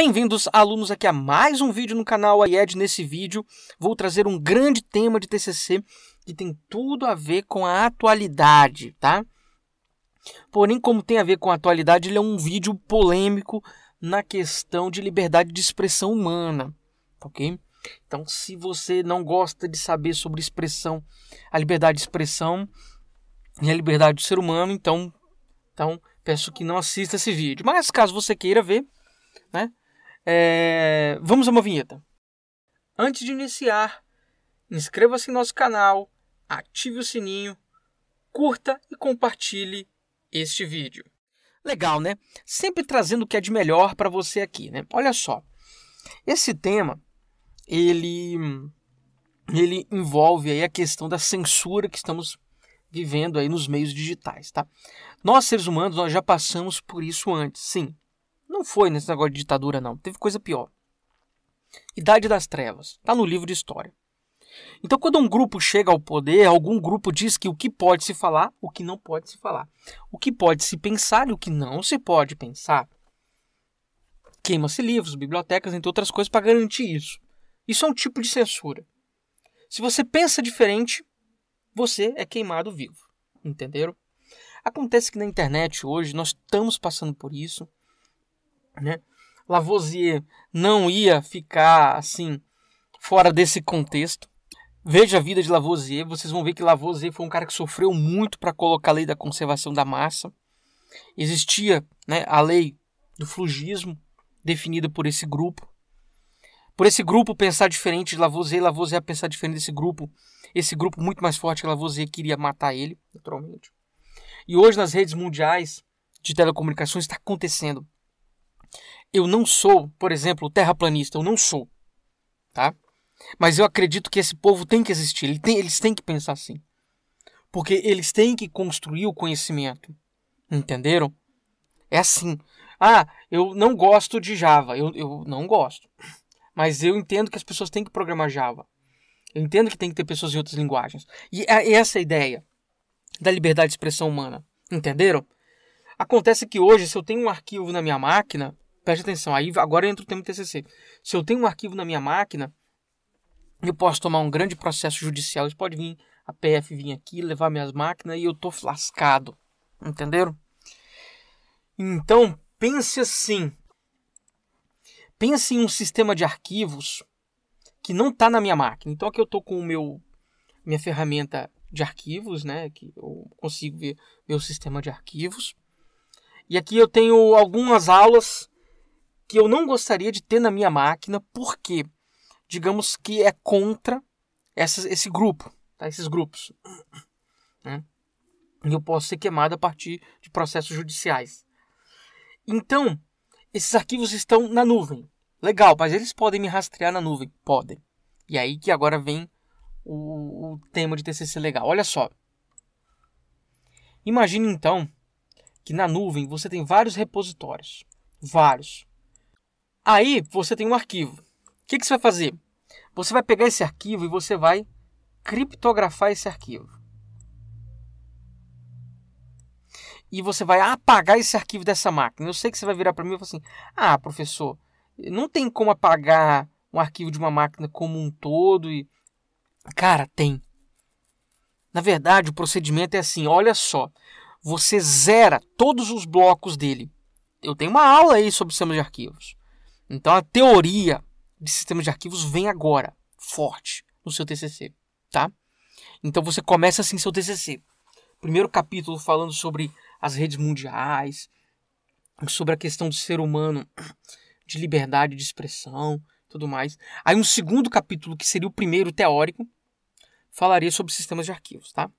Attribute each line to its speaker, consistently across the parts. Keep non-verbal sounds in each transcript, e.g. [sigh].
Speaker 1: Bem-vindos, alunos, aqui a mais um vídeo no canal IED. Nesse vídeo, vou trazer um grande tema de TCC que tem tudo a ver com a atualidade, tá? Porém, como tem a ver com a atualidade, ele é um vídeo polêmico na questão de liberdade de expressão humana, ok? Então, se você não gosta de saber sobre expressão, a liberdade de expressão e a liberdade do ser humano, então, então peço que não assista esse vídeo. Mas caso você queira ver, né? É... Vamos a uma vinheta. Antes de iniciar, inscreva-se em nosso canal, ative o sininho, curta e compartilhe este vídeo. Legal, né? Sempre trazendo o que é de melhor para você aqui, né? Olha só. Esse tema ele ele envolve aí a questão da censura que estamos vivendo aí nos meios digitais, tá? Nós seres humanos nós já passamos por isso antes, sim. Não foi nesse negócio de ditadura, não. Teve coisa pior. Idade das Trevas. está no livro de história. Então, quando um grupo chega ao poder, algum grupo diz que o que pode se falar, o que não pode se falar, o que pode se pensar e o que não se pode pensar. Queima-se livros, bibliotecas, entre outras coisas, para garantir isso. Isso é um tipo de censura. Se você pensa diferente, você é queimado vivo. Entenderam? Acontece que na internet hoje nós estamos passando por isso. Né? Lavoisier não ia ficar assim fora desse contexto. Veja a vida de Lavoisier, vocês vão ver que Lavoisier foi um cara que sofreu muito para colocar a lei da conservação da massa. Existia né, a lei do flugismo, definida por esse grupo. Por esse grupo pensar diferente de Lavoisier, Lavoisier pensar diferente desse grupo. Esse grupo muito mais forte que Lavoisier queria matar ele, naturalmente. E hoje nas redes mundiais de telecomunicações está acontecendo eu não sou, por exemplo, terraplanista, eu não sou, tá? Mas eu acredito que esse povo tem que existir, ele tem, eles têm que pensar assim. Porque eles têm que construir o conhecimento. Entenderam? É assim. Ah, eu não gosto de Java. Eu, eu não gosto. Mas eu entendo que as pessoas têm que programar Java. Eu entendo que tem que ter pessoas em outras linguagens. E é, é essa a ideia da liberdade de expressão humana. Entenderam? Acontece que hoje, se eu tenho um arquivo na minha máquina, Preste atenção, aí agora entra o tema TCC. Se eu tenho um arquivo na minha máquina, eu posso tomar um grande processo judicial. Eles pode vir, a PF vir aqui, levar minhas máquinas e eu tô lascado. Entenderam? Então, pense assim. Pense em um sistema de arquivos que não está na minha máquina. Então, aqui eu estou com o meu minha ferramenta de arquivos, né? Que eu consigo ver meu sistema de arquivos. E aqui eu tenho algumas aulas que eu não gostaria de ter na minha máquina, porque, digamos que é contra essas, esse grupo, tá? esses grupos. [clears throat] Né? E eu posso ser queimado a partir de processos judiciais. Então, esses arquivos estão na nuvem. Legal, mas eles podem me rastrear na nuvem? Podem. E aí que agora vem o, o tema de TCC legal. Olha só. Imagine então que na nuvem você tem vários repositórios. Vários. Aí você tem um arquivo. O que, que você vai fazer? Você vai pegar esse arquivo e você vai criptografar esse arquivo. E você vai apagar esse arquivo dessa máquina. Eu sei que você vai virar para mim e falar assim: ah, professor, não tem como apagar um arquivo de uma máquina como um todo. E... Cara, tem. Na verdade, o procedimento é assim: olha só, você zera todos os blocos dele. Eu tenho uma aula aí sobre sistemas de arquivos. Então a teoria de sistemas de arquivos vem agora, forte, no seu TCC, tá? Então você começa assim seu TCC. Primeiro capítulo falando sobre as redes mundiais, sobre a questão do ser humano, de liberdade de expressão, tudo mais. Aí um segundo capítulo que seria o primeiro teórico falaria sobre sistemas de arquivos, tá?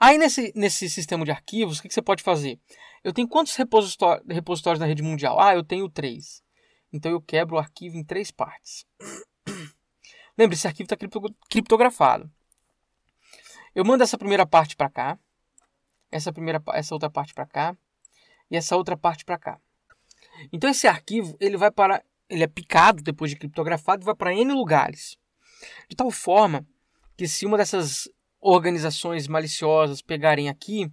Speaker 1: Aí nesse, nesse sistema de arquivos, o que, que você pode fazer? Eu tenho quantos repositórios na rede mundial? Ah, eu tenho três. Então eu quebro o arquivo em três partes. lembre esse arquivo está criptografado. Eu mando essa primeira parte para cá, essa primeira, essa outra parte para cá e essa outra parte para cá. Então esse arquivo ele vai para, ele é picado depois de criptografado, e vai para n lugares, de tal forma que se uma dessas organizações maliciosas pegarem aqui,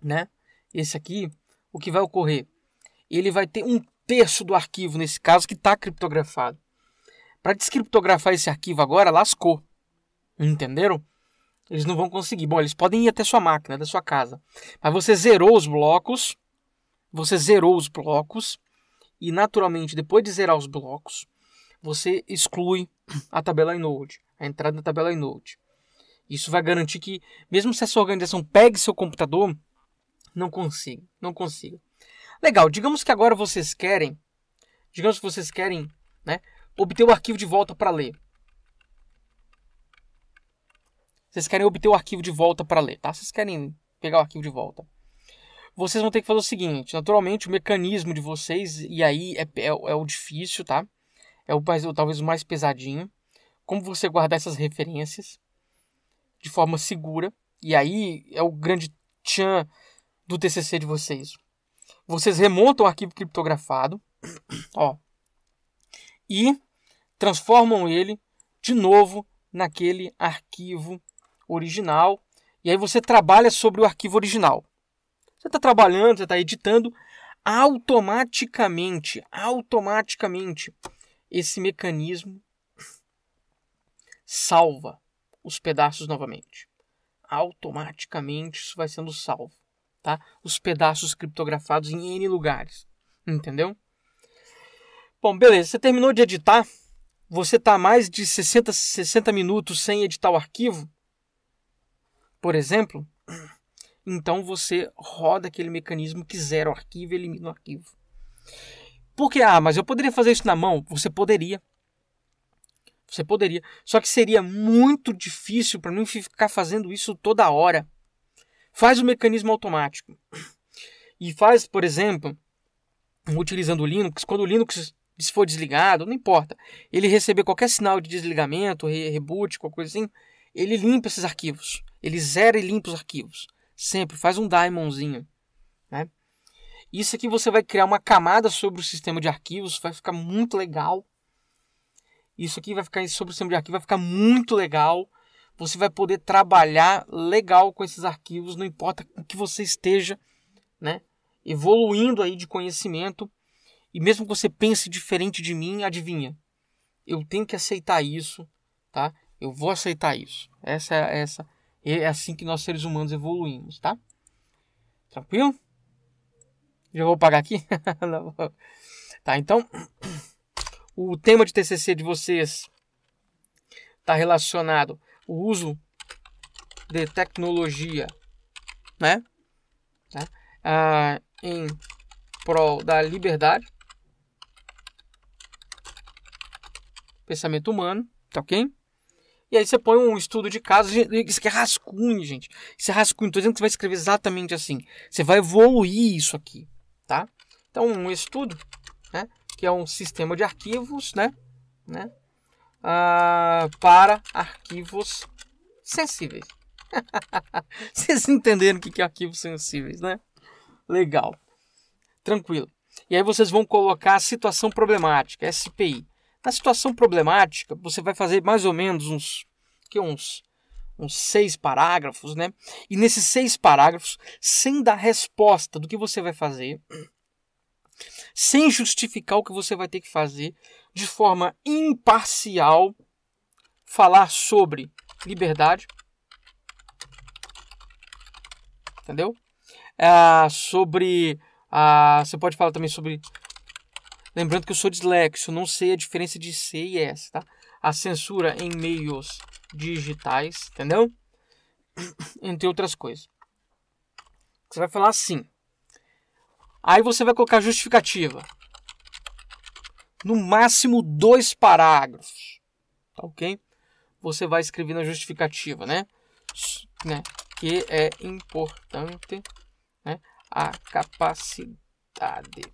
Speaker 1: né, esse aqui, o que vai ocorrer? Ele vai ter um terço do arquivo, nesse caso, que está criptografado. Para descriptografar esse arquivo agora, lascou. Entenderam? Eles não vão conseguir. Bom, eles podem ir até sua máquina, da sua casa. Mas você zerou os blocos. Você zerou os blocos. E naturalmente, depois de zerar os blocos, você exclui a tabela inode, a entrada da tabela inode. Isso vai garantir que, mesmo se essa organização pegue seu computador, não consiga. Não consiga. Legal, digamos que agora vocês querem, digamos que vocês querem, né, obter o arquivo de volta para ler. Vocês querem obter o arquivo de volta para ler, tá? Vocês querem pegar o arquivo de volta. Vocês vão ter que fazer o seguinte, naturalmente o mecanismo de vocês, e aí é, é, é o difícil, tá? É o mais, talvez o mais pesadinho. Como você guardar essas referências de forma segura. E aí é o grande tchan do TCC de vocês vocês remontam o arquivo criptografado, ó, e transformam ele de novo naquele arquivo original. E aí você trabalha sobre o arquivo original. Você está trabalhando, você está editando, automaticamente, automaticamente, esse mecanismo salva os pedaços novamente. Automaticamente isso vai sendo salvo tá? Os pedaços criptografados em N lugares, entendeu? Bom, beleza, você terminou de editar, você está mais de 60, 60 minutos sem editar o arquivo, por exemplo, então você roda aquele mecanismo que zera o arquivo e elimina o arquivo. Porque, ah, mas eu poderia fazer isso na mão? Você poderia. Você poderia. Só que seria muito difícil para mim ficar fazendo isso toda hora faz o mecanismo automático. E faz, por exemplo, utilizando o Linux, quando o Linux for desligado, não importa, ele receber qualquer sinal de desligamento, reboot, qualquer coisa assim, ele limpa esses arquivos. Ele zera e limpa os arquivos. Sempre faz um diamondzinho. Né? Isso aqui você vai criar uma camada sobre o sistema de arquivos, vai ficar muito legal. Isso aqui vai ficar sobre o sistema de arquivos, vai ficar muito legal. Você vai poder trabalhar legal com esses arquivos, não importa o que você esteja, né? Evoluindo aí de conhecimento. E mesmo que você pense diferente de mim, adivinha? Eu tenho que aceitar isso, tá? Eu vou aceitar isso. Essa é essa é assim que nós seres humanos evoluímos, tá? Tranquilo? Já vou pagar aqui? [laughs] tá, então o tema de TCC de vocês está relacionado o uso de tecnologia, né? Tá? Ah, em prol da liberdade, pensamento humano, tá ok? E aí você põe um estudo de caso, isso aqui é rascunho, gente. Isso é rascunho, tô dizendo que você vai escrever exatamente assim. Você vai evoluir isso aqui, tá? Então, um estudo, né, que é um sistema de arquivos, né, né, ah, para arquivos sensíveis. [laughs] Vocês entenderam o que é arquivos sensíveis, né? Legal. Tranquilo. E aí vocês vão colocar a situação problemática, SPI. Na situação problemática, você vai fazer mais ou menos uns, que uns, uns seis parágrafos, né? E nesses seis parágrafos, sem dar resposta do que você vai fazer, sem justificar o que você vai ter que fazer, de forma imparcial, falar sobre liberdade, entendeu? É, sobre. a ah, você pode falar também sobre. Lembrando que eu sou dislexo, não sei a diferença de C e S, tá? A censura em meios digitais, entendeu? [clears throat] Entre outras coisas. Você vai falar assim. Aí você vai colocar justificativa. No máximo dois parágrafos. Tá ok? Você vai escrever na justificativa, né? né? Que é importante né? a capacidade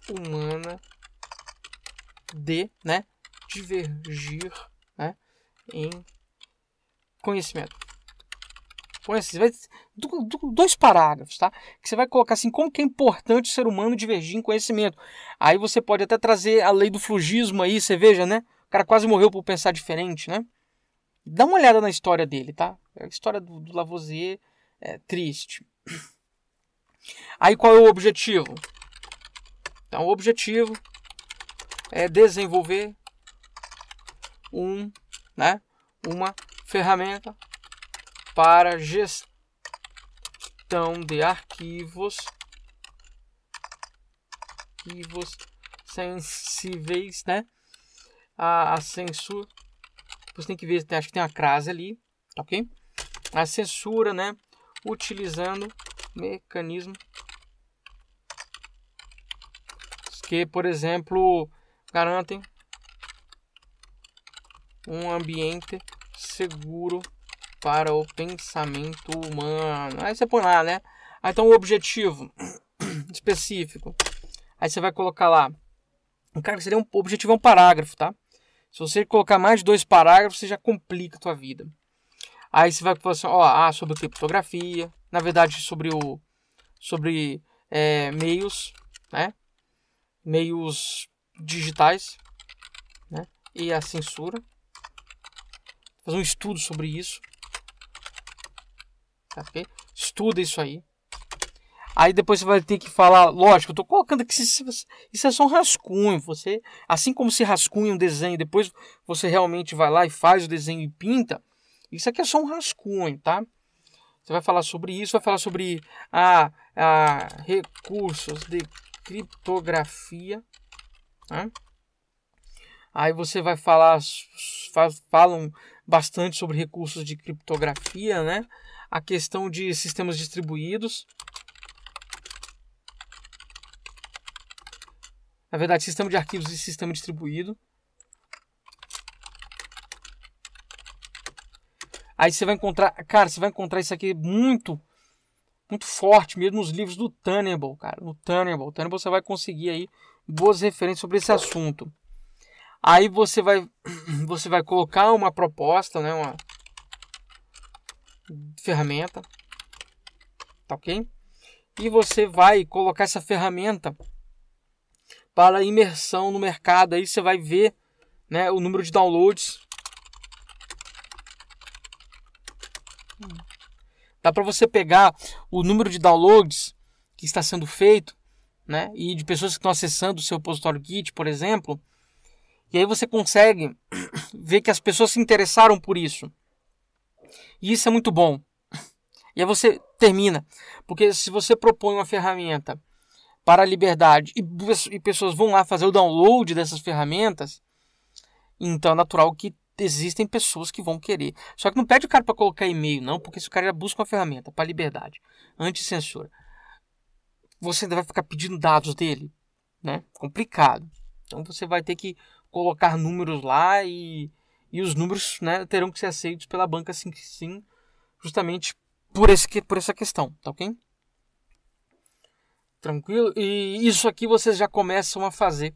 Speaker 1: humana de né? divergir né? em conhecimento. Assim, você vai dois parágrafos, tá? Que você vai colocar assim como que é importante o ser humano divergir em conhecimento. Aí você pode até trazer a lei do flugismo aí, você veja, né? O cara quase morreu por pensar diferente, né? Dá uma olhada na história dele, tá? É a história do, do Lavoisier é triste. Aí qual é o objetivo? Então, o objetivo é desenvolver um, né, uma ferramenta para gestão de arquivos, arquivos sensíveis, né? A, a censura, você tem que ver, acho que tem uma crase ali, tá ok? A censura, né? Utilizando mecanismo que, por exemplo, garantem um ambiente seguro para o pensamento humano. Aí você põe lá, né? Aí, ah, então, o objetivo [clears throat] específico. Aí você vai colocar lá. Cara, seria um objetivo é um parágrafo, tá? Se você colocar mais de dois parágrafos, você já complica a tua vida. Aí você vai falar assim, ó, ah, sobre criptografia, na verdade sobre o sobre é, meios, né? Meios digitais, né? E a censura. Fazer um estudo sobre isso. Tá, okay? Estuda isso aí. Aí depois você vai ter que falar, lógico, eu tô colocando aqui, isso é só um rascunho. Você, assim como se rascunha um desenho, depois você realmente vai lá e faz o desenho e pinta. Isso aqui é só um rascunho, tá? Você vai falar sobre isso, vai falar sobre a, ah, a ah, recursos de criptografia. Né? Aí você vai falar, falam bastante sobre recursos de criptografia, né? a questão de sistemas distribuídos. Na verdade, sistema de arquivos e sistema distribuído. Aí você vai encontrar, cara, você vai encontrar isso aqui muito, muito forte mesmo nos livros do Tannenbaum, cara. No Tannenbaum, Tannenbaum você vai conseguir aí boas referências sobre esse assunto. Aí você vai, [clears throat] você vai colocar uma proposta, né, uma, ferramenta, tá ok? E você vai colocar essa ferramenta para imersão no mercado. Aí você vai ver né, o número de downloads. Dá para você pegar o número de downloads que está sendo feito, né, e de pessoas que estão acessando o seu repositório Git, por exemplo. E aí você consegue ver que as pessoas se interessaram por isso. E isso é muito bom. E aí você termina. Porque se você propõe uma ferramenta para a liberdade e, e pessoas vão lá fazer o download dessas ferramentas, então é natural que existem pessoas que vão querer. Só que não pede o cara para colocar e-mail, não, porque se o cara já busca uma ferramenta para liberdade, anti-censura, você ainda vai ficar pedindo dados dele, né? Complicado. Então você vai ter que colocar números lá e e os números né, terão que ser aceitos pela banca sim, sim justamente por, esse, por essa questão, tá ok? Tranquilo? E isso aqui vocês já começam a fazer.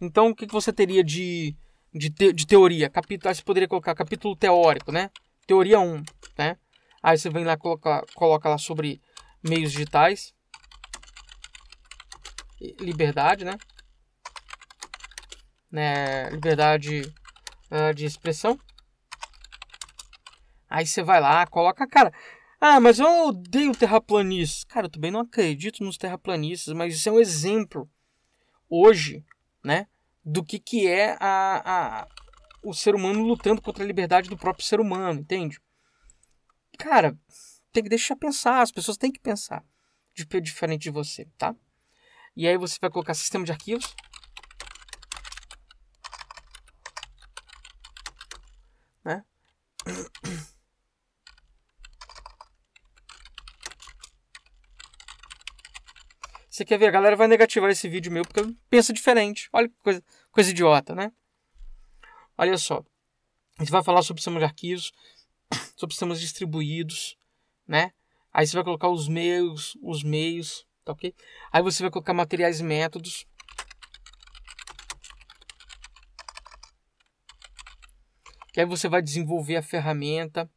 Speaker 1: Então, o que, que você teria de, de, te, de teoria? Capítulo, aí você poderia colocar capítulo teórico, né? Teoria 1, né? Aí você vem lá coloca, coloca lá sobre meios digitais. Liberdade, né? né? Liberdade uh, de expressão. Aí você vai lá, coloca cara. Ah, mas eu odeio terraplanistas. Cara, eu também não acredito nos terraplanistas, mas isso é um exemplo hoje, né, do que que é a, a o ser humano lutando contra a liberdade do próprio ser humano, entende? Cara, tem que deixar pensar, as pessoas têm que pensar de diferente de você, tá? E aí você vai colocar sistema de arquivos, né? Você quer ver? A galera vai negativar esse vídeo meu porque pensa diferente. Olha que coisa, coisa idiota, né? Olha só. A gente vai falar sobre sistemas de arquivos, sobre sistemas distribuídos, né? Aí você vai colocar os meios, os meios, tá ok? Aí você vai colocar materiais e métodos. que aí você vai desenvolver a ferramenta,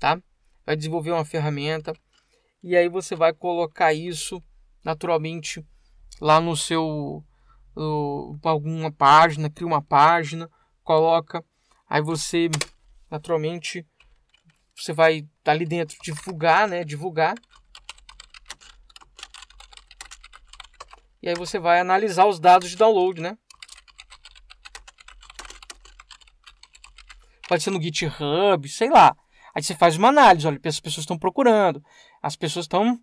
Speaker 1: tá? Vai desenvolver uma ferramenta e aí você vai colocar isso naturalmente lá no seu uh, alguma página, cria uma página, coloca, aí você naturalmente você vai tá ali dentro divulgar, né? Divulgar. E aí você vai analisar os dados de download, né? pode ser no GitHub, sei lá. Aí você faz uma análise, olha, as pessoas estão procurando, as pessoas estão,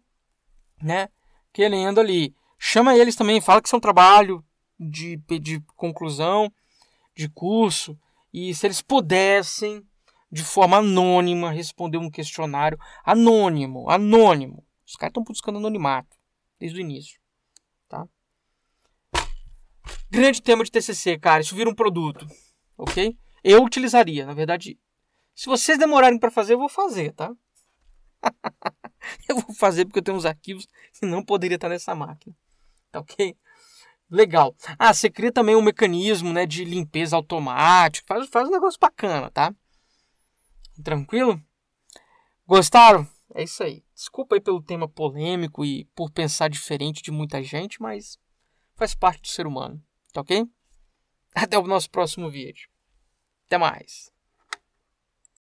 Speaker 1: né, querendo ali. Chama eles também, fala que são é trabalho de, de conclusão, de curso, e se eles pudessem, de forma anônima, responder um questionário anônimo, anônimo. Os caras estão buscando anonimato desde o início, tá? Grande tema de TCC, cara, isso vira um produto, ok? Eu utilizaria, na verdade. Se vocês demorarem para fazer, eu vou fazer, tá? [laughs] eu vou fazer porque eu tenho uns arquivos que não poderia estar nessa máquina. Tá ok? Legal. Ah, você cria também um mecanismo né, de limpeza automática. Faz, faz um negócio bacana, tá? Tranquilo? Gostaram? É isso aí. Desculpa aí pelo tema polêmico e por pensar diferente de muita gente, mas faz parte do ser humano, tá ok? Até o nosso próximo vídeo. Até mais!